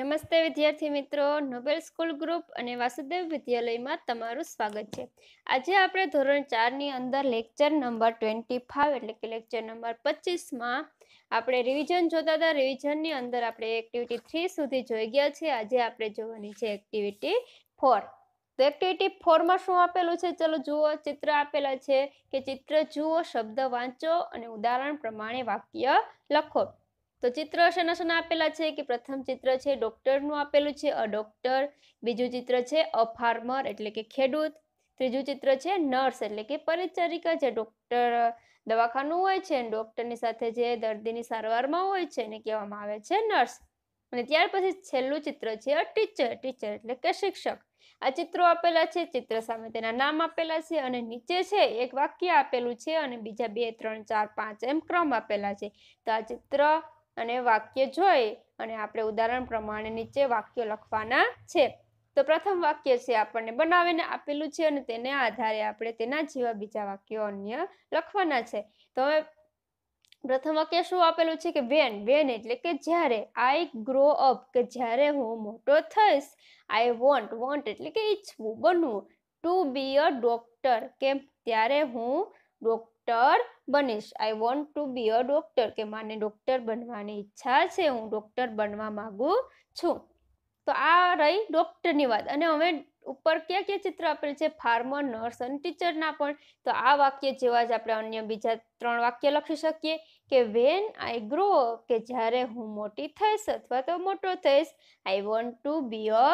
નમસ્તે વિદ્યાર્થી મિત્રો નોબેલ સ્કૂલ ગ્રુપ અને વાસુદેવ વિદ્યાલયમાં તમારું સ્વાગત છે આજે આપણે ધોરણ ચારની અંદર લેક્ચર નંબર ટ્વેન્ટી ફાઇવ એટલે કે લેક્ચર નંબર પચીસમાં આપણે રિવિઝન જોતા હતા રિવિઝનની અંદર આપણે એક્ટિવિટી થ્રી સુધી જોઈ ગયા છે આજે આપણે જોવાની છે એક્ટિવિટી ફોર તો એક્ટિવિટી ફોરમાં શું આપેલું છે ચલો જુઓ ચિત્ર આપેલા છે કે ચિત્ર જુઓ શબ્દ વાંચો અને ઉદાહરણ પ્રમાણે વાક્ય લખો તો ચિત્ર શેના શેના આપેલા છે કે પ્રથમ ચિત્ર છે ડોક્ટરનું આપેલું છે અ ડોક્ટર બીજું ચિત્ર છે અ ફાર્મર એટલે કે ખેડૂત ત્રીજું ચિત્ર છે નર્સ એટલે કે પરિચરિકા જે ડોક્ટર દવાખાનું હોય છે ડોક્ટરની સાથે જે દર્દીની સારવારમાં હોય છે એને કહેવામાં આવે છે નર્સ અને ત્યાર પછી છેલ્લું ચિત્ર છે અ ટીચર ટીચર એટલે કે શિક્ષક આ ચિત્રો આપેલા છે ચિત્ર સામે તેના નામ આપેલા છે અને નીચે છે એક વાક્ય આપેલું છે અને બીજા બે ત્રણ ચાર પાંચ એમ ક્રમ આપેલા છે તો આ ચિત્ર અને વાક્ય જોઈ અને આપણે ઉદાહરણ પ્રમાણે નીચે વાક્યો લખવાના છે તો પ્રથમ વાક્ય છે આપણને બનાવીને આપેલું છે અને તેને આધારે આપણે તેના જેવા બીજા વાક્યો અન્ય લખવાના છે તો હવે પ્રથમ વાક્ય શું આપેલું છે કે વેન વેન એટલે કે જ્યારે આઈ ગ્રો અપ કે જ્યારે હું મોટો થઈશ આઈ વોન્ટ વોન્ટ એટલે કે ઈચ્છવું બનવું ટુ બી અ ડોક્ટર કે ત્યારે હું ડોક્ટર ડૉક્ટર બનીશ I want to be a doctor કે મને ડોક્ટર બનવાની ઈચ્છા છે હું ડોક્ટર બનવા માગું છું તો આ રહી ડૉક્ટરની વાત અને હવે ઉપર ક્યાં ક્યાં ચિત્ર આપેલ છે ફાર્મર નર્સ અને ટીચરના પણ તો આ વાક્ય જેવા જ આપણે અન્ય બીજા ત્રણ વાક્ય લખી શકીએ કે વેન આઈ ગ્રો કે જ્યારે હું મોટી થઈશ અથવા તો મોટો થઈશ I want to be a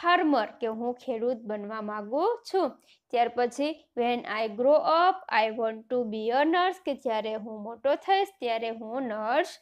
farmer કે હું ખેડૂત બનવા માંગુ છું ત્યાર પછી when I grow up I want to be a nurse કે જ્યારે હું મોટો થઈશ ત્યારે હું નર્સ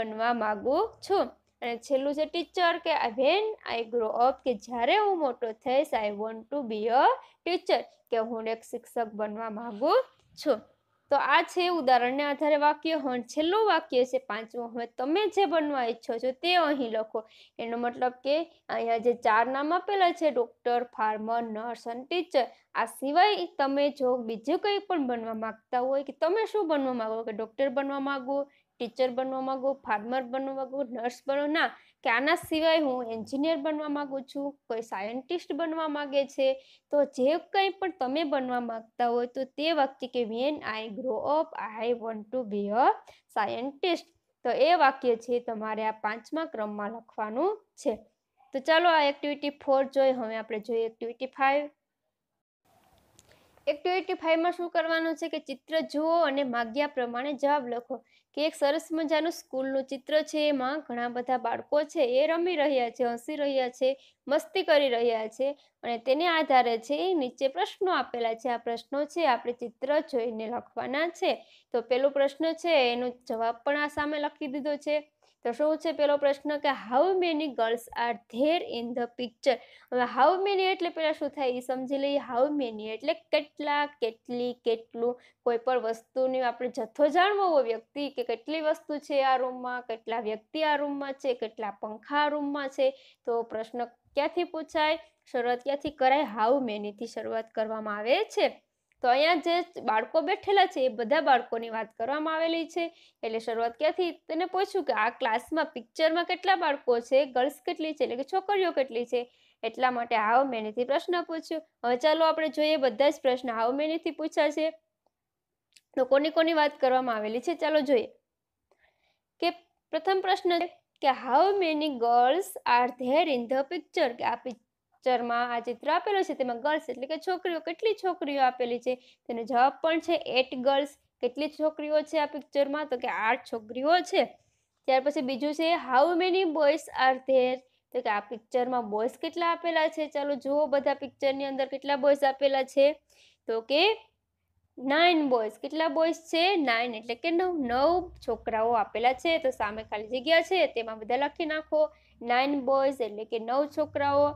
બનવા માંગુ છું અને છેલ્લું છે ટીચર કે વેન આઈ ગ્રો અપ કે જ્યારે હું મોટો થઈશ I want to be a teacher કે હું એક શિક્ષક બનવા માગું છું તો આ છે ઉદાહરણને આધારે વાક્ય હણ છેલ્લું વાક્ય છે પાંચમું હવે તમે જે બનવા ઈચ્છો છો તે અહીં લખો એનો મતલબ કે અહીંયા જે ચાર નામ આપેલા છે ડૉક્ટર ફાર્મર નર્સ અને ટીચર આ સિવાય તમે જો બીજું કંઈ પણ બનવા માગતા હોય કે તમે શું બનવા માગો કે ડૉક્ટર બનવા માગો ટીચર બનવા માગો ફાર્મર બનવા માગો નર્સ બનો ના કે આના સિવાય હું એન્જિનિયર બનવા માગું છું કોઈ સાયન્ટિસ્ટ બનવા માગે છે તો જે કંઈ પણ તમે બનવા માગતા હોય તો તે વખતે કે when I grow up I want to be a scientist તો એ વાક્ય છે તમારે આ પાંચમા ક્રમમાં લખવાનું છે તો ચાલો આ એક્ટિવિટી ફોર જોઈ હવે આપણે જોઈએ એક્ટિવિટી ફાઇવ એક્ટિવિટી ફાઇવમાં શું કરવાનું છે કે ચિત્ર જુઓ અને માગ્યા પ્રમાણે જવાબ લખો કે એક સરસ મજાનું સ્કૂલનું ચિત્ર છે એમાં ઘણા બધા બાળકો છે એ રમી રહ્યા છે હસી રહ્યા છે મસ્તી કરી રહ્યા છે અને તેને આધારે છે નીચે પ્રશ્નો આપેલા છે આ પ્રશ્નો છે આપણે ચિત્ર જોઈને લખવાના છે તો પહેલો પ્રશ્ન છે એનો જવાબ પણ આ સામે લખી દીધો છે તો શું છે પેલો પ્રશ્ન કે how many girls are there in the picture હવે હાઉ મેની એટલે પહેલાં શું થાય એ સમજી લઈએ હાઉ મેની એટલે કેટલા કેટલી કેટલું કોઈ પણ વસ્તુની આપણે જથ્થો જાણવો હોય વ્યક્તિ કે કેટલી વસ્તુ છે આ રૂમમાં કેટલા વ્યક્તિ આ રૂમમાં છે કેટલા પંખા આ રૂમમાં છે તો પ્રશ્ન ક્યાંથી પૂછાય શરૂઆત ક્યાંથી કરાય હાઉ મેનીથી શરૂઆત કરવામાં આવે છે તો અહીંયા જે બાળકો બેઠેલા છે એ બધા બાળકોની વાત કરવામાં આવેલી છે એટલે શરૂઆત ક્યાંથી તેને પૂછ્યું કે આ ક્લાસમાં પિક્ચરમાં કેટલા બાળકો છે ગર્લ્સ કેટલી છે એટલે કે છોકરીઓ કેટલી છે એટલા માટે હાવ મેનેથી પ્રશ્ન પૂછ્યો હવે ચાલો આપણે જોઈએ બધા જ પ્રશ્ન હાવ મેનેથી પૂછ્યા છે તો કોની કોની વાત કરવામાં આવેલી છે ચાલો જોઈએ કે પ્રથમ પ્રશ્ન કે how many girls are there in the picture કે આ પિક્ચરમાં આ ચિત્ર આપેલો છે તેમાં ગર્લ્સ એટલે કે છોકરીઓ કેટલી છોકરીઓ આપેલી છે તેનો જવાબ પણ છે એટ ગર્લ્સ કેટલી છોકરીઓ છે આ પિક્ચરમાં તો કે આઠ છોકરીઓ છે ત્યાર પછી બીજું છે how many boys are there તો કે આ પિક્ચરમાં બોયસ કેટલા આપેલા છે ચાલો જુઓ બધા પિક્ચરની અંદર કેટલા બોયસ આપેલા છે તો કે નાઇન બોયસ કેટલા બોયસ છે નાઇન એટલે કે નવ નવ છોકરાઓ આપેલા છે તો સામે ખાલી જગ્યા છે તેમાં બધા લખી નાખો નાઇન બોયસ એટલે કે નવ છોકરાઓ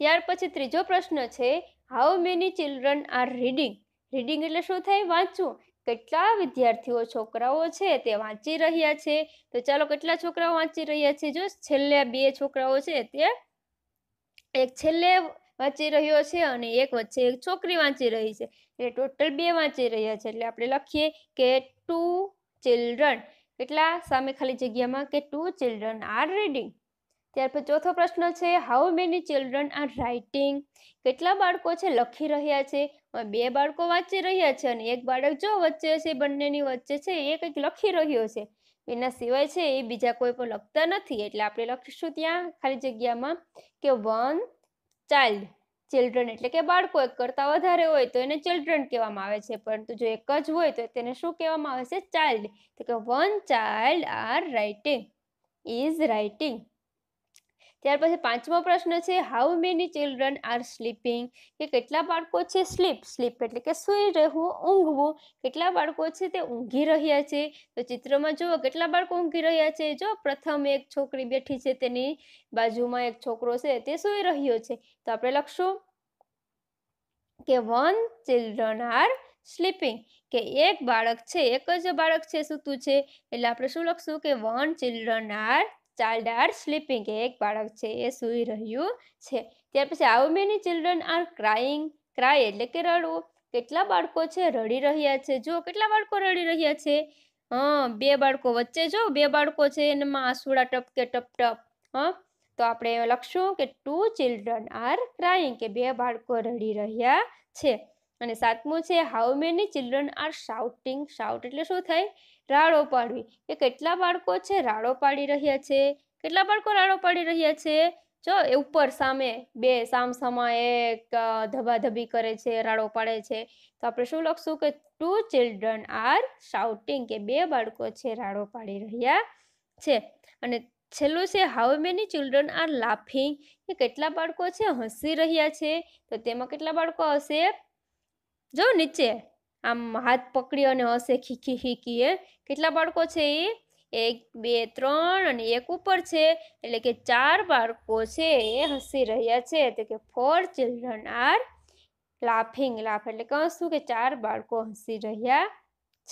ત્યાર પછી ત્રીજો પ્રશ્ન છે how many children are reading reading એટલે શું થાય વાંચવું કેટલા વિદ્યાર્થીઓ છોકરાઓ છે તે વાંચી રહ્યા છે તો ચાલો કેટલા છોકરાઓ વાંચી રહ્યા છે જો છેલ્લે બે છોકરાઓ છે તે એક છેલ્લે વાંચી રહ્યો છે અને એક વચ્ચે એક છોકરી વાંચી રહી છે એ ટોટલ બે વાંચી રહ્યા છે એટલે આપણે લખીએ કે ટુ ચિલ્ડ્રન કેટલા સામે ખાલી જગ્યામાં કે ટુ ચિલ્ડ્રન આર રીડિંગ ત્યાર ત્યારબાદ ચોથો પ્રશ્ન છે how many children are writing કેટલા બાળકો છે લખી રહ્યા છે બે બાળકો વાંચી રહ્યા છે અને એક બાળક જો વચ્ચે છે બંનેની વચ્ચે છે એ કંઈક લખી રહ્યો છે એના સિવાય છે એ બીજા કોઈ પણ લખતા નથી એટલે આપણે લખીશું ત્યાં ખાલી જગ્યામાં કે વન ચાઇલ્ડ ચિલ્ડ્રન એટલે કે બાળકો એક કરતાં વધારે હોય તો એને ચિલ્ડ્રન કહેવામાં આવે છે પરંતુ જો એક જ હોય તો તેને શું કહેવામાં આવે છે ચાઇલ્ડ તો કે one child are writing is writing ત્યાર પછી પાંચમો પ્રશ્ન છે how many children are sleeping કે કેટલા બાળકો છે સ્લીપ સ્લીપ એટલે કે સૂઈ રહેવું ઊંઘવું કેટલા બાળકો છે તે ઊંઘી રહ્યા છે તો ચિત્રમાં જુઓ કેટલા બાળકો ઊંઘી રહ્યા છે જો પ્રથમ એક છોકરી બેઠી છે તેની બાજુમાં એક છોકરો છે તે સૂઈ રહ્યો છે તો આપણે લખશું કે વન ચિલ્ડ્રન આર સ્લીપિંગ કે એક બાળક છે એક જ બાળક છે સૂતું છે એટલે આપણે શું લખશું કે one children are child are sleeping એક બાળક છે એ સૂઈ રહ્યું છે ત્યાર પછી how many children are crying cry એટલે કે રડવું કેટલા બાળકો છે રડી રહ્યા છે જો કેટલા બાળકો રડી રહ્યા છે હં બે બાળકો વચ્ચે જો બે બાળકો છે એનામાં આસુડા ટપકે ટપ ટપ હં તો આપણે લખશું કે ટુ ચિલ્ડ્રન આર ક્રાઇંગ કે બે બાળકો રડી રહ્યા છે અને સાતમું છે how many children are shouting shout એટલે શું થાય રાડો પાડવી કે કેટલા બાળકો છે રાડો પાડી રહ્યા છે કેટલા બાળકો રાડો પાડી રહ્યા છે જો એ ઉપર સામે બે સામસામા એક ધબાધબી કરે છે રાડો પાડે છે તો આપણે શું લખશું કે ટુ ચિલ્ડ્રન આર શાઉટિંગ કે બે બાળકો છે રાડો પાડી રહ્યા છે અને છેલ્લું છે how many children are laughing કે કેટલા બાળકો છે હસી રહ્યા છે તો તેમાં કેટલા બાળકો હશે જો નીચે આમ હાથ પકડી અને હશે ખીખી ખીખીએ કેટલા બાળકો છે એ એક બે ત્રણ અને એક ઉપર છે એટલે કે ચાર બાળકો છે એ હસી રહ્યા છે એટલે કે four children are laughing laugh એટલે કે શું કે ચાર બાળકો હસી રહ્યા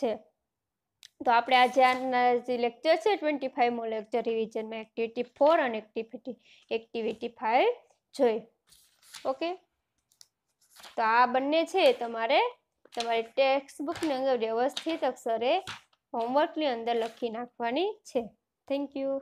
છે તો આપણે આજે આના જે લેક્ચર છે ટ્વેન્ટી ફાઇવમો લેક્ચર રિવિઝનમાં એક્ટિવિટી ફોર અને એક્ટિવિટી એક્ટિવિટી ફાઇવ જોઈ ઓકે તો આ બંને છે તમારે તમારી ટેક્સ્ટબુકની અંદર વ્યવસ્થિત અક્ષરે હોમવર્કની અંદર લખી નાખવાની છે થેન્ક યુ